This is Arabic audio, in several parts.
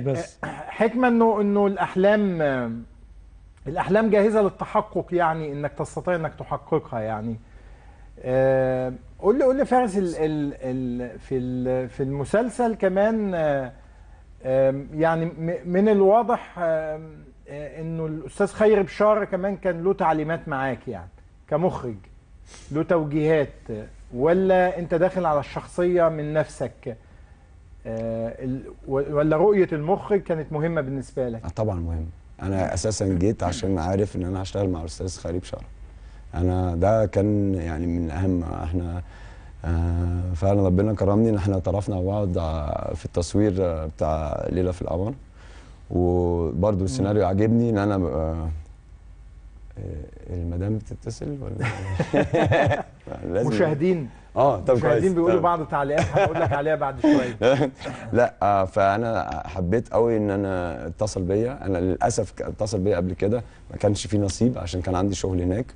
بس آه، حكمه انه انه الاحلام آه، الاحلام جاهزه للتحقق يعني انك تستطيع انك تحققها يعني آه، قول لي قول لي فارس الـ الـ الـ في الـ في المسلسل كمان يعني من الواضح انه الاستاذ خير بشار كمان كان له تعليمات معاك يعني كمخرج له توجيهات ولا انت داخل على الشخصيه من نفسك آه، ولا رؤيه المخرج كانت مهمه بالنسبه لك؟ آه، طبعا مهم انا اساسا جيت عشان عارف ان انا هشتغل مع الاستاذ خريب شرف انا ده كان يعني من اهم احنا آه فعلا ربنا كرمني ان احنا طرفنا على بعض آه، في التصوير بتاع ليله في القمر وبرده السيناريو عجبني ان انا آه المدام بتتصل ولا مشاهدين اه طب كويس عايزين بيقولوا بعض تعليقات هقول لك عليها بعد شويه لا آه فانا حبيت قوي ان انا اتصل بيا انا للاسف اتصل بيا قبل كده ما كانش في نصيب عشان كان عندي شغل هناك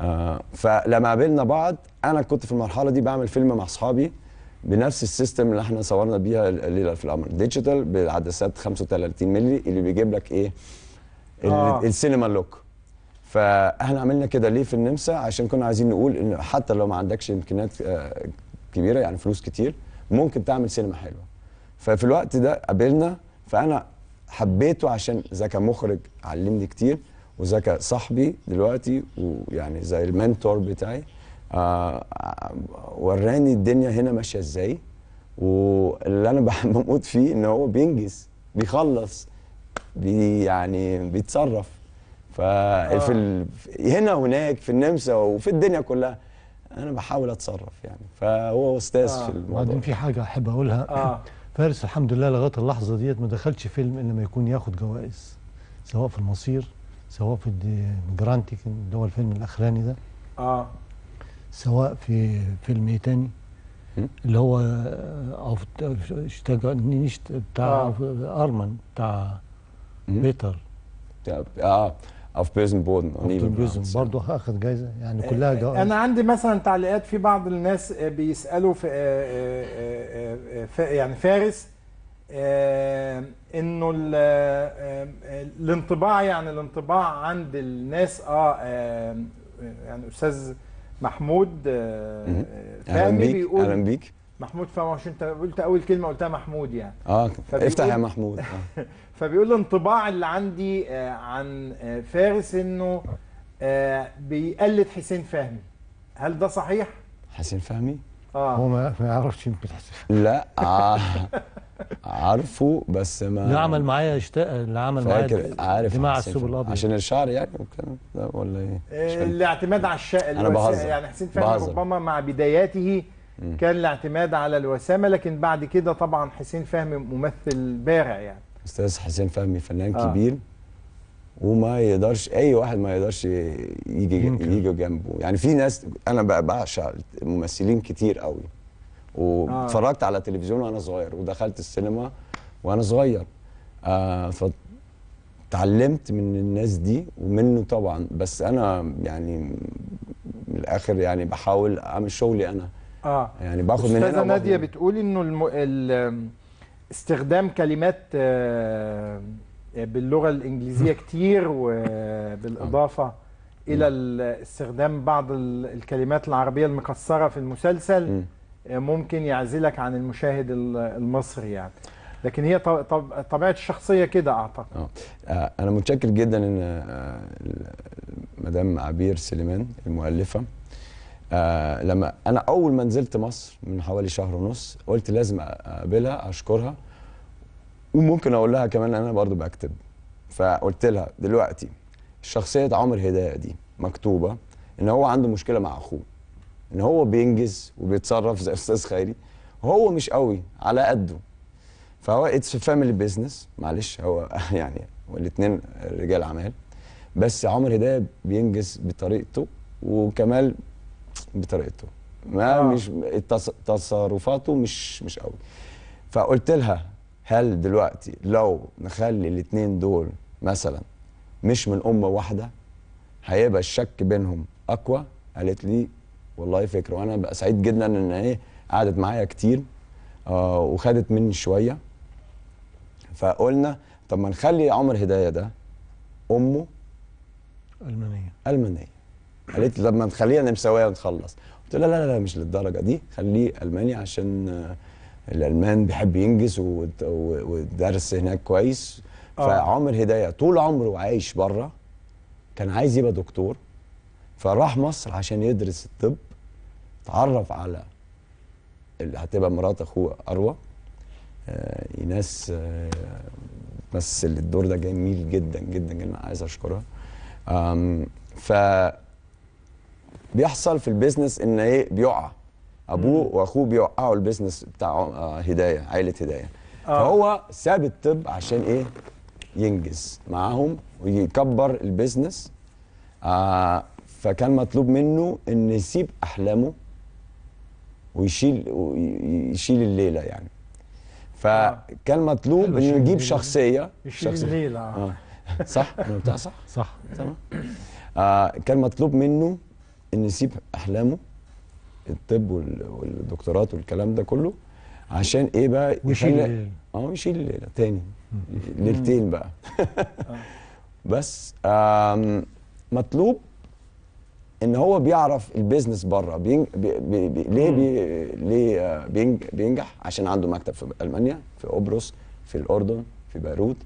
آه فلما قابلنا بعض انا كنت في المرحله دي بعمل فيلم مع اصحابي بنفس السيستم اللي احنا صورنا بيها الليله في القمر ديجيتال بالعدسات 35 مللي اللي بيجيب لك ايه آه. السينما لوك فاحنا عملنا كده ليه في النمسا عشان كنا عايزين نقول ان حتى لو ما عندكش امكانيات آه، كبيره يعني فلوس كتير ممكن تعمل سينما حلوه ففي الوقت ده قابلنا فانا حبيته عشان ذاك مخرج علمني كتير وذاك صاحبي دلوقتي ويعني زي المنتور بتاعي آه، وراني الدنيا هنا ماشيه ازاي واللي انا بموت فيه ان هو بينجز بيخلص بي يعني بيتصرف ففي آه. ال... هنا وهناك في النمسا وفي الدنيا كلها انا بحاول اتصرف يعني فهو استاذ آه. في الموضوع بعدين في حاجه احب اقولها آه. فارس الحمد لله لغايه اللحظه ديت ما دخلش فيلم الا لما يكون ياخد جوائز سواء في المصير سواء في جرانتي اللي هو الفيلم الاخراني ده اه سواء في فيلم ايه تاني اللي هو آه، اوف بتاع آه. ارمن بتاع بيتر اه اوف bösen Boden. Auf dem Bösen برضه هاخد جايزه يعني إيه، كلها جوائز انا عندي مثلا تعليقات في بعض الناس آه، بيسالوا في آه، آه، يعني فارس انه الانطباع يعني الانطباع عند الناس اه يعني استاذ محمود فهمي بيقول اهلا بيك محمود فما عشان انت قلت اول كلمه قلتها محمود يعني اه افتح يا محمود آه. فبيقول الانطباع اللي عندي آه، عن آه، فارس انه آه، بيقلد حسين فهمي هل ده صحيح؟ حسين فهمي؟ اه هو ما يعرفش يمكن حسين فهمي لا آه. عارفه بس ما اللي عمل معايا اشتاق اللي عمل معايا عارف مع السوب الابيض عشان الشعر يعني وكان ولا ايه؟ الاعتماد على الشقه انا بهزر يعني حسين فهمي ربما مع بداياته كان الاعتماد على الوسامه لكن بعد كده طبعا حسين فهمي ممثل بارع يعني استاذ حسين فهمي فنان آه. كبير وما يقدرش اي واحد ما يقدرش يجي ممكن. يجي جنبه يعني في ناس انا بعشق ممثلين كتير قوي واتفرجت آه. على التلفزيون وانا صغير ودخلت السينما وانا صغير آه فتعلمت من الناس دي ومنه طبعا بس انا يعني من الاخر يعني بحاول اعمل شغلي انا اه يعني باخد من هنا استاذه ناديه بتقول انه الم... ال... استخدام كلمات آه، باللغه الانجليزيه كتير وبالاضافه الى استخدام بعض الكلمات العربيه المكسره في المسلسل آه، ممكن يعزلك عن المشاهد المصري يعني لكن هي طبيعه الشخصيه كده اعتقد اه, آه، انا متشكر جدا ان مدام عبير سليمان المؤلفه آه لما انا اول ما نزلت مصر من حوالي شهر ونص قلت لازم اقابلها اشكرها وممكن اقول لها كمان انا برضو بكتب فقلت لها دلوقتي شخصيه عمر هدايه دي مكتوبه ان هو عنده مشكله مع اخوه ان هو بينجز وبيتصرف زي استاذ خيري وهو مش قوي على قده فهو اتس فاميلي بيزنس معلش هو يعني والاثنين رجال اعمال بس عمر هدايه بينجز بطريقته وكمال بطريقته ما آه. مش تصرفاته مش مش قوي فقلت لها هل دلوقتي لو نخلي الاثنين دول مثلا مش من امه واحده هيبقى الشك بينهم اقوى قالت لي والله فكره وانا بقى سعيد جدا ان ايه قعدت معايا كتير آه وخدت مني شويه فقلنا طب ما نخلي عمر هدايه ده امه المانيه المانيه قالت لي طب ما نخليها نمساويه نخلص قلت لها لا لا لا مش للدرجه دي خليه الماني عشان آه، الالمان بيحب ينجز والدرس هناك كويس آه. فعمر هدايه طول عمره عايش بره كان عايز يبقى دكتور فراح مصر عشان يدرس الطب اتعرف على اللي هتبقى مرات اخوه اروى ايناس آه، ناس بس الدور ده جميل جدا جدا جدا عايز اشكرها ف بيحصل في البيزنس ان ايه بيقع ابوه واخوه بيوقعوا البيزنس بتاع آه، هدايه عائله هدايه آه. فهو ساب الطب عشان ايه ينجز معاهم ويكبر البيزنس آه فكان مطلوب منه ان يسيب احلامه ويشيل ويشيل الليله يعني فكان آه. مطلوب انه يجيب شخصيه يشيل شخصيه الليله آه. صح؟ صح؟ صح تمام آه كان مطلوب منه ان يسيب احلامه الطب والدكتورات والكلام ده كله عشان ايه بقى يشيل اه يشيل الليله تاني ليلتين بقى آه. بس مطلوب ان هو بيعرف البيزنس بره بينج... بي... بي... بي... ليه بي... ليه آه، بينج... بينجح عشان عنده مكتب في المانيا في قبرص في الاردن في بيروت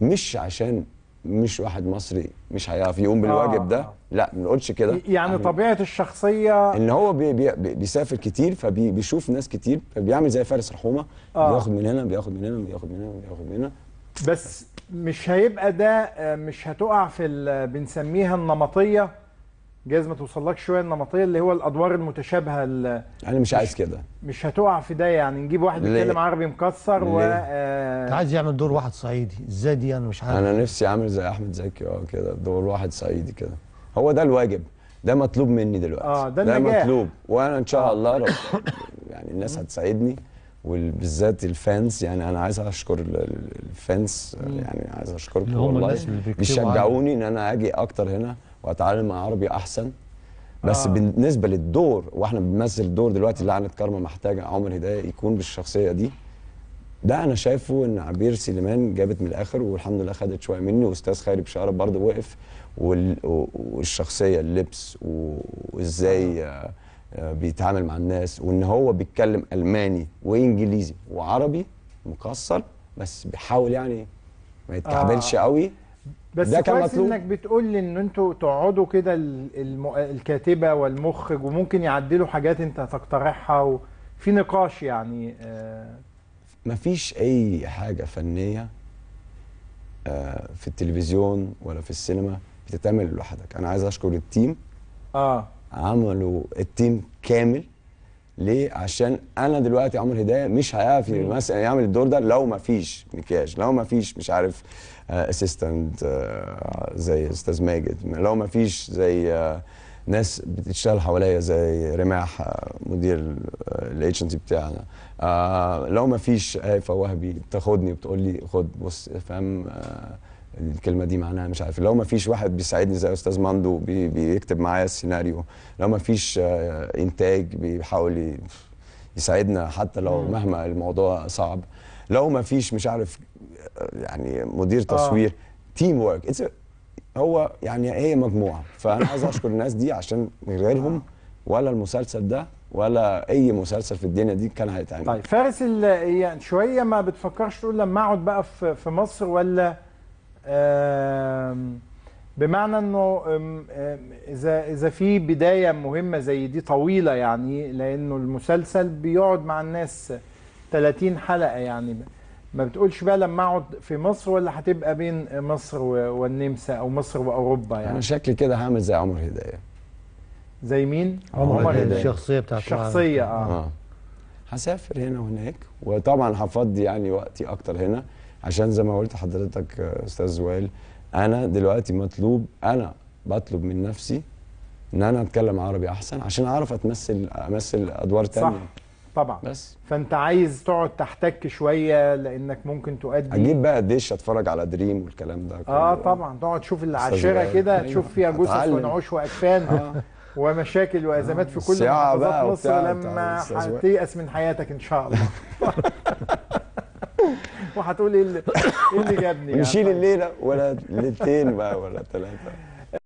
مش عشان مش واحد مصري مش هيعرف يقوم بالواجب آه. ده لا ما نقولش كده يعني طبيعه الشخصيه ان هو بي بي بيسافر كتير فبيشوف ناس كتير فبيعمل زي فارس رحومه آه. بياخد من هنا بياخد من هنا بياخد من هنا بياخد من هنا بس مش هيبقى ده آه، مش هتقع في بنسميها النمطيه جايز ما توصلكش شويه النمطيه اللي هو الادوار المتشابهه انا يعني مش عايز كده مش هتقع في ده يعني نجيب واحد بيتكلم عربي مكسر و آه عايز يعمل دور واحد صعيدي ازاي دي انا مش عارف انا نفسي اعمل زي احمد زكي اه كده دور واحد صعيدي كده هو ده الواجب ده مطلوب مني دلوقتي اه ده, ده مطلوب وانا ان شاء آه. الله رب يعني الناس هتساعدني وبالذات الفانس يعني انا عايز اشكر الفانس يعني عايز اشكركم والله بيشجعوني ان انا اجي اكتر هنا واتعلم عربي احسن بس آه. بالنسبه للدور واحنا بنمثل الدور دلوقتي لعنه كارما محتاجه عمر هدايه يكون بالشخصيه دي ده انا شايفه ان عبير سليمان جابت من الاخر والحمد لله خدت شويه مني واستاذ خيري بشاره برضه وقف والشخصيه اللبس وازاي آه. آه، آه، بيتعامل مع الناس وان هو بيتكلم الماني وانجليزي وعربي مكسر بس بيحاول يعني ما يتكعبلش آه. قوي بس ده كان مطلوب انك بتقول لي ان انتوا تقعدوا كده الكاتبه والمخرج وممكن يعدلوا حاجات انت هتقترحها وفي نقاش يعني آه مفيش اي حاجه فنيه آه في التلفزيون ولا في السينما بتتعمل لوحدك انا عايز اشكر التيم اه عملوا التيم كامل ليه عشان انا دلوقتي عمر هدايه مش هيعرف مثلا يعمل الدور ده لو ما فيش مكياج لو ما فيش مش عارف اسيستنت آه، آه، زي استاذ ماجد لو ما فيش زي آه، ناس بتشتغل حواليا زي رماح مدير الايجنسي بتاعنا لو ما فيش هيفا وهبي تاخدني وتقول لي خد بص فاهم الكلمه دي معناها مش عارف إيه. لو ما فيش واحد بيساعدني زي استاذ ماندو بي بيكتب معايا السيناريو لو ما فيش آه، انتاج بيحاول يساعدنا حتى لو مهما الموضوع صعب لو ما فيش مش عارف آه، يعني مدير آه. تصوير آه. تيم ورك هو يعني هي مجموعه فانا عايز اشكر الناس دي عشان من غيرهم ولا المسلسل ده ولا اي مسلسل في الدنيا دي كان هيتعمل طيب فارس يعني شويه ما بتفكرش تقول لما اقعد بقى في مصر ولا بمعنى انه اذا اذا في بدايه مهمه زي دي طويله يعني لانه المسلسل بيقعد مع الناس 30 حلقه يعني ما بتقولش بقى لما اقعد في مصر ولا هتبقى بين مصر والنمسا او مصر واوروبا يعني انا شكلي كده هعمل زي عمر هدايه زي مين؟ عمر, عمر هدايه الشخصيه بتاعته الشخصيه اه, آه. هسافر هنا وهناك وطبعا هفضي يعني وقتي اكتر هنا عشان زي ما قلت حضرتك استاذ زويل انا دلوقتي مطلوب انا بطلب من نفسي ان انا اتكلم عربي احسن عشان اعرف اتمثل امثل ادوار ثانيه صح طبعا بس فانت عايز تقعد تحتك شويه لانك ممكن تؤدي اجيب بقى ديش اتفرج على دريم والكلام ده اه طبعا تقعد تشوف العاشره كده أيوه. تشوف فيها جثث ونعوش واكفان آه. ومشاكل وازمات في آه. كل محافظات مصر لما هتيأس من حياتك ان شاء الله وهتقول ايه اللي جابني يعني نشيل الليله ولا ليلتين بقى ولا ثلاثه